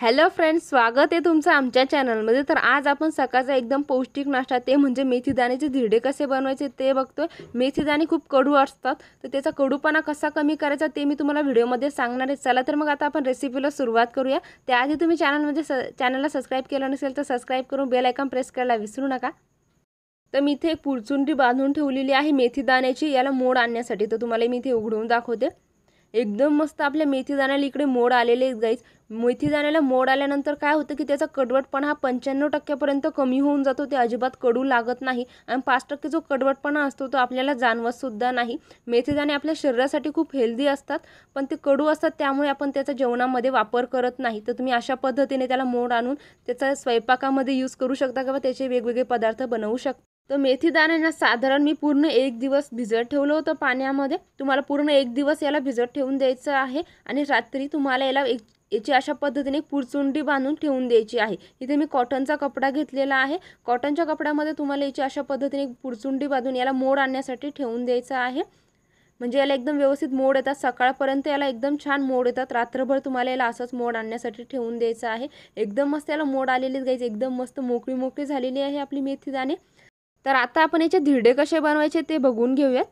hello friends स्वागत आहे तुमचं आमच्या चॅनलमध्ये तर आज आपण सकाळचा एकदम पौष्टिक नाश्ता ते म्हणजे मेथी दाण्याचे धिरडे कसे बनवायचे ते बघतोय मेथी दाणे खूप कडू असतात तर त्याचा कडूपणा कसा कमी करायचा ते मी तुम्हाला व्हिडिओमध्ये सांगणार आहे चला तर मग आता आपण रेसिपीला सुरुवात करूया त्याआधी तुम्ही चॅनलमध्ये म्हणजे स चॅनलला सबस्क्राईब केलं नसेल तर सबस्क्राईब करून बेल आयकॉन प्रेस करायला विसरू नका तर मी इथे एक पुरचुंडी बांधून ठेवलेली आहे मेथी दाण्याची याला मोड आणण्यासाठी तर तुम्हाला मी इथे उघडून दाखवते एकदम मस्त आपल्या मेथी दाण्याला इकडे मोड आलेले आहेत गाईज मेथी दाण्याला मोड आल्यानंतर काय होतं की त्याचा कडवटपणा हा पंच्याण्णव टक्क्यापर्यंत कमी होऊन जातो ते अजिबात कडू लागत नाही आणि पाच टक्के जो कडवटपणा असतो तो आपल्याला जाणवतसुद्धा नाही मेथी दाणे आपल्या शरीरासाठी खूप हेल्दी असतात पण ते कडू असतात त्यामुळे आपण त्याचा जेवणामध्ये वापर करत नाही तर तुम्ही अशा पद्धतीने त्याला मोड आणून त्याचा स्वयंपाकामध्ये यूज करू शकता किंवा त्याचे वेगवेगळे पदार्थ बनवू शकता तर मेथीदाण्यांना साधारण मी पूर्ण एक दिवस भिजत ठेवलं होतं पाण्यामध्ये तुम्हाला पूर्ण एक दिवस याला भिजत ठेवून द्यायचं आहे आणि रात्री तुम्हाला याला एक याची अशा पद्धतीने पुरचुंडी बांधून ठेवून द्यायची आहे इथे मी कॉटनचा कपडा घेतलेला आहे कॉटनच्या कपड्यामध्ये तुम्हाला याची अशा पद्धतीने पुरचुंडी बांधून याला मोड आणण्यासाठी ठेवून द्यायचं आहे म्हणजे याला एकदम व्यवस्थित मोड येतात सकाळपर्यंत याला एकदम छान मोड येतात रात्रभर तुम्हाला याला असंच मोड आणण्यासाठी ठेवून द्यायचं आहे एकदम मस्त याला मोड आलेलीच गाईज एकदम मस्त मोकळी मोकळी झालेली आहे आपली मेथीदाणे तर आता आपण याचे धिरडे कसे बनवायचे ते बघून घेऊयात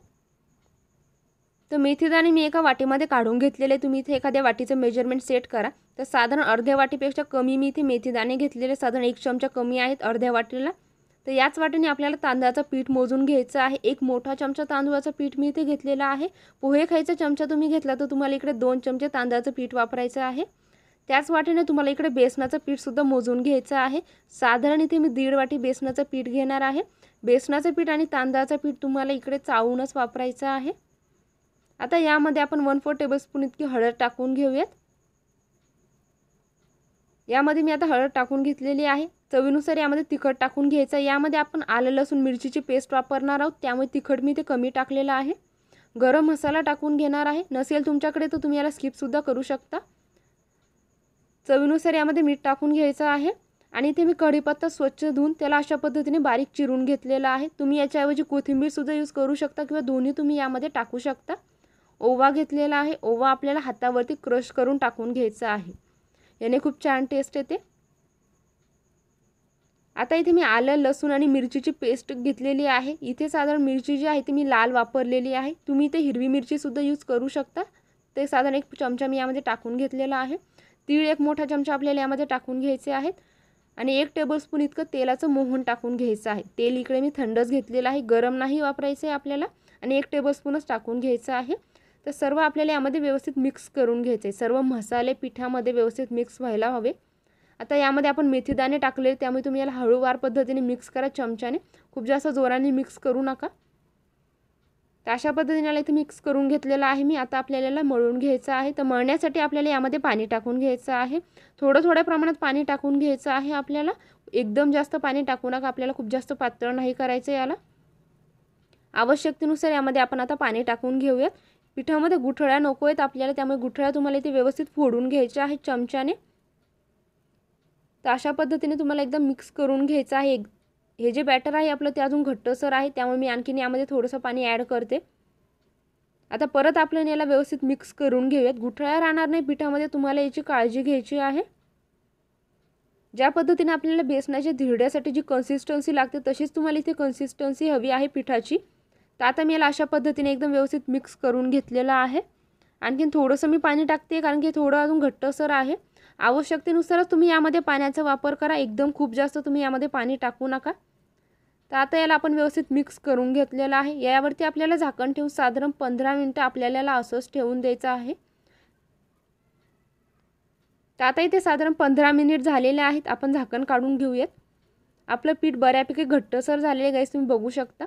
तर मेथीदाणे मी एका वाटीमध्ये काढून घेतलेले तुम्ही इथे एखाद्या वाटीचं मेजरमेंट सेट करा तर साधारण अर्ध्या वाटीपेक्षा कमी मी इथे मेथीदाणे घेतलेले साधारण एक चमचा कमी आहेत अर्ध्या वाटीला तर याच वाटीने आपल्याला तांदळाचं पीठ मोजून घ्यायचं आहे एक मोठा चमचा तांदूळाचं पीठ मी इथे घेतलेलं आहे पोहे खायचा चमचा तुम्ही घेतला तर तुम्हाला इकडे दोन चमचे तांदळाचं पीठ वापरायचं आहे त्याच वाटेने तुम्हाला इकडे बेसनाचं पीठसुद्धा मोजून घ्यायचं आहे साधारण इथे मी दीड वाटी बेसनाचं पीठ घेणार आहे बेसनाचं पीठ आणि तांदळाचं पीठ तुम्हाला इकडे चावूनच वापरायचं आहे आता यामध्ये आपण वन फोर टेबलस्पून इतकी हळद टाकून घेऊयात यामध्ये मी आता हळद टाकून घेतलेली आहे चवीनुसार यामध्ये तिखट टाकून घ्यायचं यामध्ये आपण आलं लसूण मिरचीची पेस्ट वापरणार आहोत त्यामुळे तिखट मी ते कमी टाकलेलं आहे गरम मसाला टाकून घेणार आहे नसेल तुमच्याकडे तर तुम्ही याला स्किपसुद्धा करू शकता चवीनुसार यामध्ये मीठ टाकून घ्यायचं आहे आणि इथे मी कढीपत्ता स्वच्छ धुवून त्याला अशा पद्धतीने बारीक चिरून घेतलेला आहे तुम्ही याच्याऐवजी कोथिंबीरसुद्धा यूज करू शकता किंवा दोन्ही तुम्ही यामध्ये टाकू शकता ओवा घेतलेला आहे ओवा आपल्याला हातावरती क्रश करून टाकून घ्यायचा आहे याने खूप छान टेस्ट येते आता इथे मी आलं लसूण आणि मिरचीची पेस्ट घेतलेली आहे इथे साधारण मिरची जी आहे ती मी लाल वापरलेली आहे तुम्ही इथे हिरवी मिरचीसुद्धा यूज करू शकता ते साधारण एक चमचा मी यामध्ये टाकून घेतलेला आहे तीळ एक मोठा चमचा आपल्याला यामध्ये टाकून घ्यायचे आहेत आणि एक टेबलस्पून इतकं तेलाचं मोहन टाकून घ्यायचं आहे तेल इकडे मी थंडच घेतलेलं आहे गरम नाही वापरायचं आहे आपल्याला आणि एक टेबलस्पूनच टाकून घ्यायचं आहे तर सर्व आपल्याला यामध्ये व्यवस्थित मिक्स करून आहे सर्व मसाले पिठामध्ये व्यवस्थित मिक्स व्हायला हवे आता यामध्ये आपण मेथीदाणे टाकले त्यामुळे तुम्ही याला हळूवार पद्धतीने मिक्स करा चमच्याने खूप जास्त जोराने मिक्स करू नका तर अशा पद्धतीने इथे मिक्स करून घेतलेलं आहे मी आता आपल्याला मळून घ्यायचं आहे तर मळण्यासाठी आपल्याला यामध्ये पाणी टाकून घ्यायचं आहे थोडं थोड्या प्रमाणात पाणी टाकून घ्यायचं आहे आपल्याला एकदम जास्त पाणी टाकू नका आपल्याला खूप जास्त पातळ नाही करायचं याला आवश्यकतेनुसार यामध्ये आपण आता पाणी टाकून घेऊयात पिठामध्ये गुठळ्या नको आहेत आपल्याला त्यामुळे गुठळ्या तुम्हाला इथे व्यवस्थित फोडून घ्यायच्या आहेत चमच्याने तर अशा पद्धतीने तुम्हाला एकदम मिक्स करून घ्यायचं आहे एक हे जे बॅटर आहे आपलं ते अजून घट्टसर आहे त्यामुळे मी आणखीन यामध्ये थोडंसं पाणी ॲड करते आता परत आपण याला व्यवस्थित मिक्स करून घेऊयात गुठळ्या राहणार नाही पिठामध्ये तुम्हाला याची काळजी घ्यायची आहे ज्या पद्धतीने आपल्याला बेसनाच्या धिरड्यासाठी जी कन्सिस्टन्सी लागते तशीच तुम्हाला इथे कन्सिस्टन्सी हवी आहे पिठाची तर आता मी याला अशा पद्धतीने एकदम व्यवस्थित मिक्स करून घेतलेलं आहे आणखीन थोडंसं मी पाणी टाकते कारण की थोडं अजून घट्टसर आहे आवश्यकतेनुसारच तुम्ही यामध्ये पाण्याचा वापर करा एकदम खूप जास्त तुम्ही यामध्ये पाणी टाकू नका तर आता याला आपण व्यवस्थित मिक्स करून घेतलेलं आहे यावरती आपल्याला झाकण ठेवून साधारण पंधरा मिनटं आपल्याला असंच ठेवून द्यायचं आहे तर आता इथे साधारण पंधरा मिनिट झालेले आहेत आपण झाकण काढून घेऊयात आपलं पीठ बऱ्यापैकी घट्टसर झालेले गाईस तुम्ही बघू शकता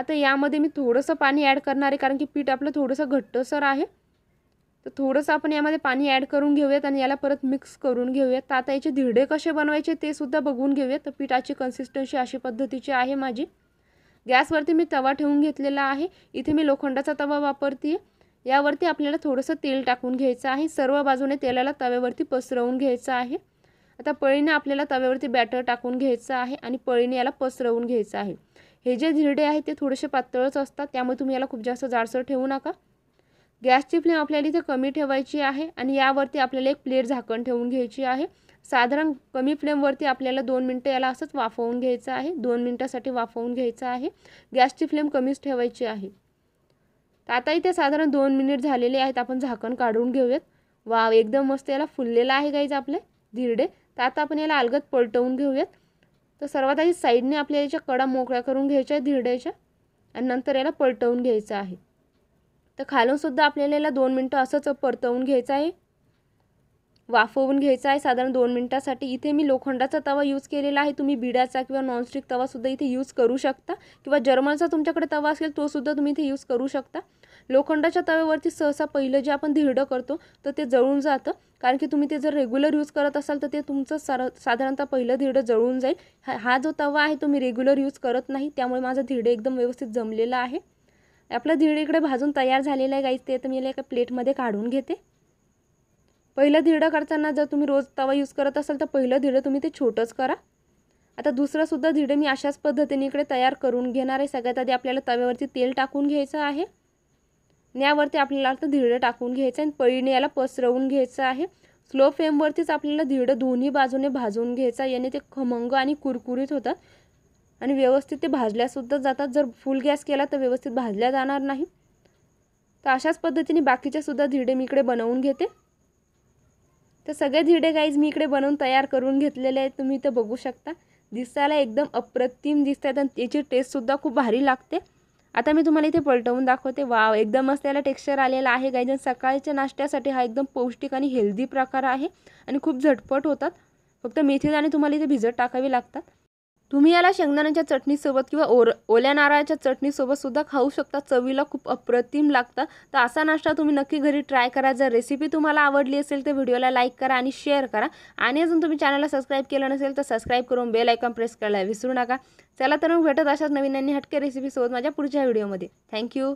आता यामध्ये मी थोडंसं पाणी ॲड करणार आहे कारण की पीठ आपलं थोडंसं घट्टसर आहे तर थोडंसं आपण यामध्ये पाणी ॲड करून घेऊयात आणि याला परत मिक्स करून घेऊयात तर आता याचे धिरडे कसे बनवायचे ते सुद्धा बघून घेऊयात तर पिठाची कन्सिस्टन्सी अशी पद्धतीची आहे माझी गॅसवरती मी तवा ठेवून घेतलेला आहे इथे मी लोखंडाचा तवा वापरते यावरती आपल्याला थोडंसं तेल टाकून घ्यायचं आहे सर्व बाजूने तेलाला तव्यावरती पसरवून घ्यायचं आहे आता पळीने आपल्याला तव्यावरती बॅटर टाकून घ्यायचं आहे आणि पळीने याला पसरवून घ्यायचं आहे हे जे धिरडे आहेत ते थोडेसे पातळच असतात त्यामुळे तुम्ही याला खूप जास्त जाडसर ठेवू नका गॅसची फ्लेम आपल्याला इथे कमी ठेवायची आहे आणि यावरती आपल्याला एक प्लेट झाकण ठेवून घ्यायची आहे साधारण कमी फ्लेमवरती आपल्याला दोन मिनटं याला असंच वाफवून घ्यायचं आहे दोन मिनटासाठी वाफवून घ्यायचं आहे गॅसची फ्लेम कमीच ठेवायची आहे तर आता इथे साधारण दोन मिनिट झालेले आहेत आपण झाकण काढून घेऊयात वा एकदम मस्त याला फुललेलं आहे गाईज आपले धिरडे तर आता आपण याला अलगत पलटवून घेऊयात तर सर्वात आधी साईडने आपल्या याच्या कडा मोकळ्या करून घ्यायच्या आहे धिरड्याच्या आणि नंतर याला पलटवून घ्यायचं आहे तर खालूनसुद्धा आपल्याला याला दोन मिनटं असंच परतवून घ्यायचं आहे वाफवून घ्यायचं आहे साधारण दोन मिनटासाठी इथे मी लोखंडाचा तवा यूज केलेला आहे तुम्ही बिडाचा किंवा नॉनस्टिक तवासुद्धा इथे यूज करू शकता किंवा जर्मनचा तुमच्याकडे तवा असेल तोसुद्धा तुम्ही इथे यूज करू शकता लोखंडाच्या तव्यावरती सहसा पहिलं जे आपण धिरडं करतो तर ते जळून जातं कारण की तुम्ही ते जर रेग्युलर यूज करत असाल तर ते तुमचं सर साधारणतः पहिलं धिरडं जळून जाईल हा हा जो तवा आहे तो मी रेग्युलर यूज करत नाही त्यामुळे माझं धिरडं एकदम व्यवस्थित जमलेलं आहे आपलं दीड इकडे भाजून तयार झालेलं आहे गाईस ते तर मी याला एका प्लेटमध्ये काढून घेते पहिलं धिडं करताना जर तुम्ही रोज तवा यूज करत असाल तर पहिलं धिडं तुम्ही ते छोटंच करा आता दुसरंसुद्धा धिडं मी अशाच पद्धतीने इकडे तयार करून घेणार आहे सगळ्यात आधी आपल्याला तव्यावरती तेल टाकून घ्यायचं आहे यावरती आपल्याला आता धिडं टाकून घ्यायचं आणि पळीने याला पसरवून घ्यायचं आहे स्लो फ्लेमवरतीच आपल्याला धिडं दोन्ही बाजूने भाजून घ्यायचं याने ते खमंग आणि कुरकुरीत होतात आणि व्यवस्थित ते भाजल्यासुद्धा जातात जर फुल गॅस केला तर व्यवस्थित भाजल्या जाणार नाही तर अशाच पद्धतीने बाकीच्यासुद्धा धिडे मी इकडे बनवून घेते तर सगळे धिडे गाईज मी इकडे बनवून तयार करून घेतलेले आहेत तुम्ही इथं बघू शकता दिसायला एकदम अप्रतिम दिसत आहेत आणि त्याची टेस्टसुद्धा खूप भारी लागते आता मी तुम्हाला इथे पलटवून दाखवते वाव एकदम मस्त त्याला टेक्स्चर आलेला आहे आणि सकाळच्या नाश्त्यासाठी हा एकदम पौष्टिक आणि हेल्दी प्रकार आहे आणि खूप झटपट होतात फक्त मेथी आणि तुम्हाला इथे भिजत टाकावी लागतात तुम्ही याला शेंगदाण्याच्या चटणीसोबत किंवा ओर ओल्या नारळाच्या चटणीसोबतसुद्धा सुद्धा खाऊ शकता चवीला खूप अप्रतिम लागतं तर असा नाश्ता तुम्ही नक्की घरी ट्राय करा जर रेसिपी तुम्हाला आवडली असेल तर व्हिडिओला लाईक करा आणि शेअर करा आणि अजून तुम्ही चॅनलला सबस्क्राईब केलं नसेल तर सबस्क्राईब करून बेल आयकॉन प्रेस करायला विसरू नका चला तर मग भेटत अशाच नवीन आणि हटके रेसिपीसोबत माझ्या पुढच्या व्हिडिओमध्ये थँक्यू